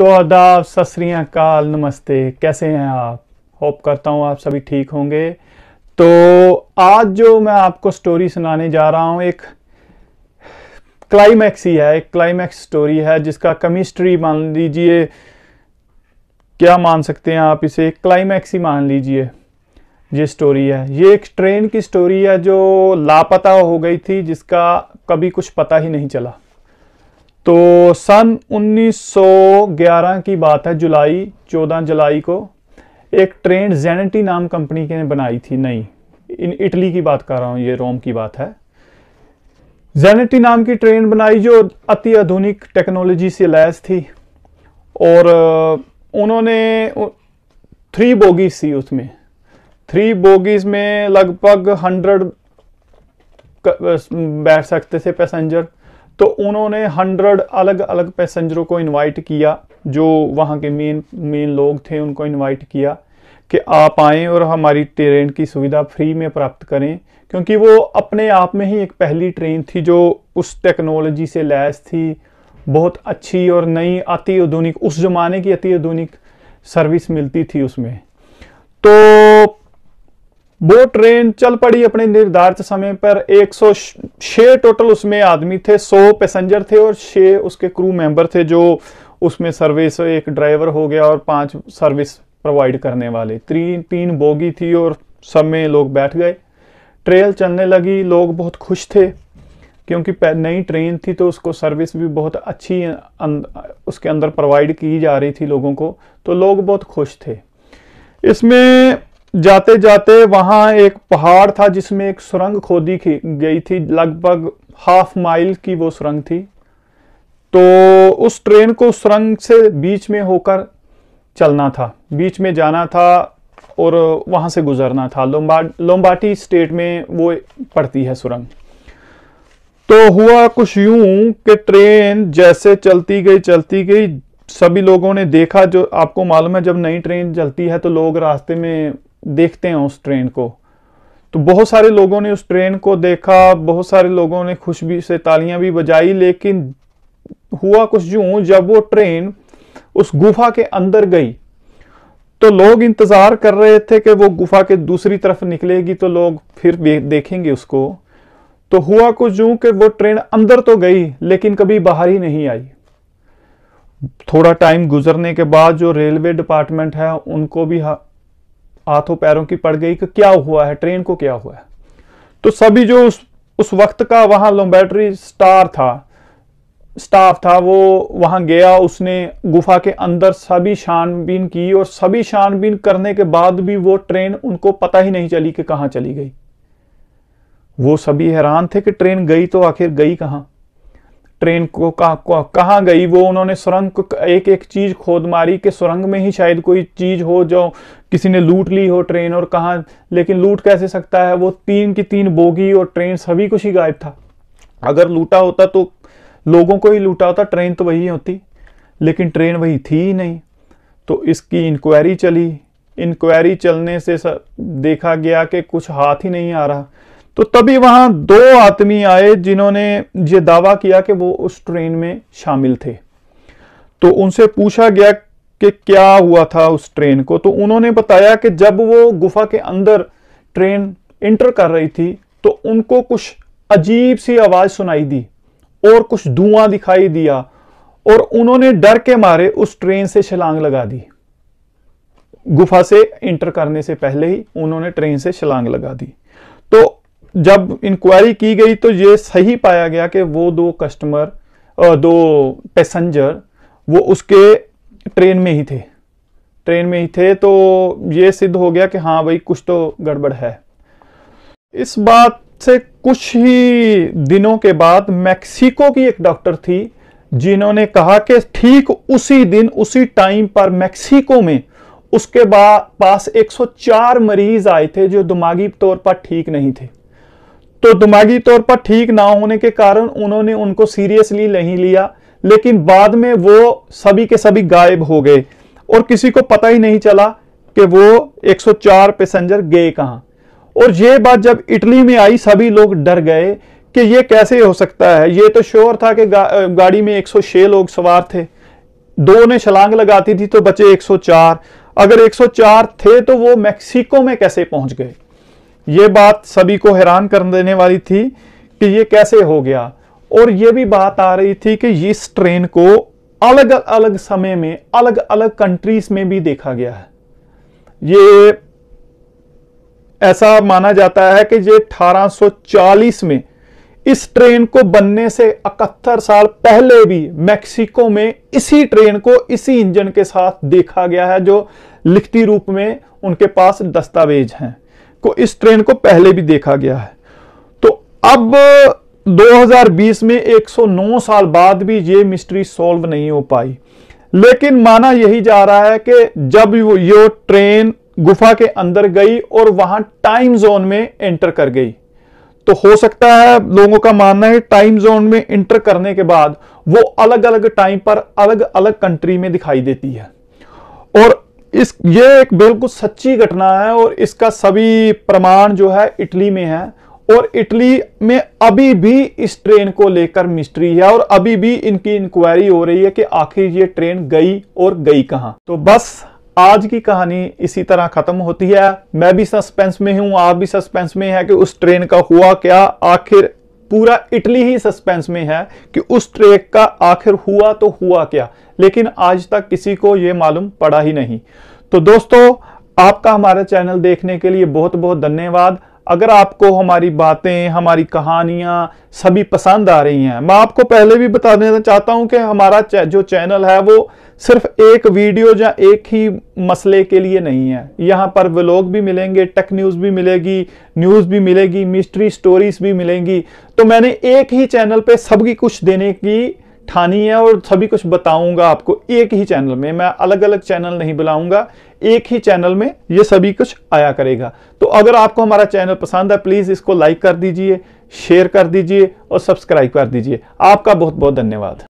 तो आदाब सत श्रीकाल नमस्ते कैसे हैं आप होप करता हूँ आप सभी ठीक होंगे तो आज जो मैं आपको स्टोरी सुनाने जा रहा हूँ एक क्लाइमैक्स ही है एक क्लाइमैक्स स्टोरी है जिसका केमिस्ट्री मान लीजिए क्या मान सकते हैं आप इसे क्लाइमैक्स ही मान लीजिए ये स्टोरी है ये एक ट्रेन की स्टोरी है जो लापता हो गई थी जिसका कभी कुछ पता ही नहीं चला तो सन 1911 की बात है जुलाई 14 जुलाई को एक ट्रेन जेनेटी नाम कंपनी के ने बनाई थी नहीं इन इटली की बात कर रहा हूँ ये रोम की बात है जेनेटी नाम की ट्रेन बनाई जो अति आधुनिक टेक्नोलॉजी से लैस थी और उन्होंने थ्री बोगीज थी उसमें थ्री बोगीज में लगभग हंड्रेड बैठ सकते थे पैसेंजर तो उन्होंने हंड्रेड अलग अलग पैसेंजरों को इनवाइट किया जो वहाँ के मेन मेन लोग थे उनको इनवाइट किया कि आप आएँ और हमारी ट्रेन की सुविधा फ्री में प्राप्त करें क्योंकि वो अपने आप में ही एक पहली ट्रेन थी जो उस टेक्नोलॉजी से लैस थी बहुत अच्छी और नई अति आधुनिक उस ज़माने की अति आधुनिक सर्विस मिलती थी उसमें तो वो ट्रेन चल पड़ी अपने निर्धारित समय पर 106 टोटल उसमें आदमी थे 100 पैसेंजर थे और 6 उसके क्रू मेंबर थे जो उसमें सर्विस एक ड्राइवर हो गया और पांच सर्विस प्रोवाइड करने वाले तीन तीन बोगी थी और सब में लोग बैठ गए ट्रेल चलने लगी लोग बहुत खुश थे क्योंकि नई ट्रेन थी तो उसको सर्विस भी बहुत अच्छी अं, उसके अंदर प्रोवाइड की जा रही थी लोगों को तो लोग बहुत खुश थे इसमें जाते जाते वहाँ एक पहाड़ था जिसमें एक सुरंग खोदी गई थी लगभग हाफ माइल की वो सुरंग थी तो उस ट्रेन को सुरंग से बीच में होकर चलना था बीच में जाना था और वहाँ से गुजरना था लोम्बा लोम्बाटी स्टेट में वो पड़ती है सुरंग तो हुआ कुछ यूं कि ट्रेन जैसे चलती गई चलती गई सभी लोगों ने देखा जो आपको मालूम है जब नई ट्रेन चलती है तो लोग रास्ते में देखते हैं उस ट्रेन को तो बहुत सारे लोगों ने उस ट्रेन को देखा बहुत सारे लोगों ने खुशबी से तालियां भी बजाई लेकिन हुआ कुछ यूं जब वो ट्रेन उस गुफा के अंदर गई तो लोग इंतजार कर रहे थे कि वो गुफा के दूसरी तरफ निकलेगी तो लोग फिर देखेंगे उसको तो हुआ कुछ यूं कि वो ट्रेन अंदर तो गई लेकिन कभी बाहर ही नहीं आई थोड़ा टाइम गुजरने के बाद जो रेलवे डिपार्टमेंट है उनको भी हाथों पैरों की पड़ गई कि क्या हुआ है ट्रेन को क्या हुआ है तो सभी जो उस उस वक्त का वहां लोम्बेट्री स्टार था स्टाफ था वो वहां गया उसने गुफा के अंदर सभी छानबीन की और सभी छानबीन करने के बाद भी वो ट्रेन उनको पता ही नहीं चली कि कहां चली गई वो सभी हैरान थे कि ट्रेन गई तो आखिर गई कहां ट्रेन को कहाँ गई वो उन्होंने सुरंग एक एक चीज़ खोद मारी कि सुरंग में ही शायद कोई चीज़ हो जो किसी ने लूट ली हो ट्रेन और कहाँ लेकिन लूट कैसे सकता है वो तीन की तीन बोगी और ट्रेन सभी कुछ ही गायब था अगर लूटा होता तो लोगों को ही लूटा होता ट्रेन तो वही होती लेकिन ट्रेन वही थी ही नहीं तो इसकी इंक्वायरी चली इंक्वायरी चलने से देखा गया कि कुछ हाथ ही नहीं आ रहा तो तभी वहां दो आदमी आए जिन्होंने ये दावा किया कि वो उस ट्रेन में शामिल थे तो उनसे पूछा गया कि क्या हुआ था उस ट्रेन को तो उन्होंने बताया कि जब वो गुफा के अंदर ट्रेन इंटर कर रही थी तो उनको कुछ अजीब सी आवाज़ सुनाई दी और कुछ धुआं दिखाई दिया और उन्होंने डर के मारे उस ट्रेन से छलांग लगा दी गुफा से इंटर करने से पहले ही उन्होंने ट्रेन से छलांग लगा दी जब इंक्वायरी की गई तो ये सही पाया गया कि वो दो कस्टमर दो पैसेंजर वो उसके ट्रेन में ही थे ट्रेन में ही थे तो ये सिद्ध हो गया कि हाँ भाई कुछ तो गड़बड़ है इस बात से कुछ ही दिनों के बाद मैक्सिको की एक डॉक्टर थी जिन्होंने कहा कि ठीक उसी दिन उसी टाइम पर मैक्सिको में उसके बाद पास 104 मरीज आए थे जो दिमागी तौर पर ठीक नहीं थे तो दिमागी तौर पर ठीक ना होने के कारण उन्होंने उनको सीरियसली नहीं लिया लेकिन बाद में वो सभी के सभी गायब हो गए और किसी को पता ही नहीं चला कि वो 104 पैसेंजर गए कहाँ और ये बात जब इटली में आई सभी लोग डर गए कि ये कैसे हो सकता है ये तो श्योर था कि गा, गाड़ी में 106 लोग सवार थे दो ने छलांग लगाती थी तो बचे 104 अगर 104 थे तो वो मैक्सिको में कैसे पहुंच गए ये बात सभी को हैरान कर देने वाली थी कि ये कैसे हो गया और ये भी बात आ रही थी कि इस ट्रेन को अलग अलग समय में अलग अलग कंट्रीज में भी देखा गया है ये ऐसा माना जाता है कि ये 1840 में इस ट्रेन को बनने से इकहत्तर साल पहले भी मेक्सिको में इसी ट्रेन को इसी इंजन के साथ देखा गया है जो लिखती रूप में उनके पास दस्तावेज हैं को इस ट्रेंड को पहले भी देखा गया है तो अब 2020 में 109 साल बाद भी ये मिस्ट्री सॉल्व नहीं हो पाई लेकिन माना यही जा रहा है कि जब ये ट्रेन गुफा के अंदर गई और वहां टाइम जोन में एंटर कर गई तो हो सकता है लोगों का मानना है टाइम जोन में एंटर करने के बाद वो अलग अलग टाइम पर अलग अलग कंट्री में दिखाई देती है और इस ये एक बिल्कुल सच्ची घटना है और इसका सभी प्रमाण जो है इटली में है और इटली में अभी भी इस ट्रेन को लेकर मिस्ट्री है और अभी भी इनकी इंक्वायरी हो रही है कि आखिर ये ट्रेन गई और गई कहाँ तो बस आज की कहानी इसी तरह खत्म होती है मैं भी सस्पेंस में हूं आप भी सस्पेंस में है कि उस ट्रेन का हुआ क्या आखिर पूरा इटली ही सस्पेंस में है कि उस ट्रेक का आखिर हुआ तो हुआ क्या लेकिन आज तक किसी को यह मालूम पड़ा ही नहीं तो दोस्तों आपका हमारा चैनल देखने के लिए बहुत बहुत धन्यवाद अगर आपको हमारी बातें हमारी कहानियाँ सभी पसंद आ रही हैं मैं आपको पहले भी बता देना चाहता हूँ कि हमारा जो चैनल है वो सिर्फ एक वीडियो या एक ही मसले के लिए नहीं है यहाँ पर व्लॉग भी मिलेंगे टेक न्यूज़ भी मिलेगी न्यूज़ भी मिलेगी मिस्ट्री स्टोरीज भी मिलेंगी तो मैंने एक ही चैनल पे सभी कुछ देने की ठानी है और सभी कुछ बताऊंगा आपको एक ही चैनल में मैं अलग अलग चैनल नहीं बुलाऊंगा एक ही चैनल में ये सभी कुछ आया करेगा तो अगर आपको हमारा चैनल पसंद है प्लीज़ इसको लाइक कर दीजिए शेयर कर दीजिए और सब्सक्राइब कर दीजिए आपका बहुत बहुत धन्यवाद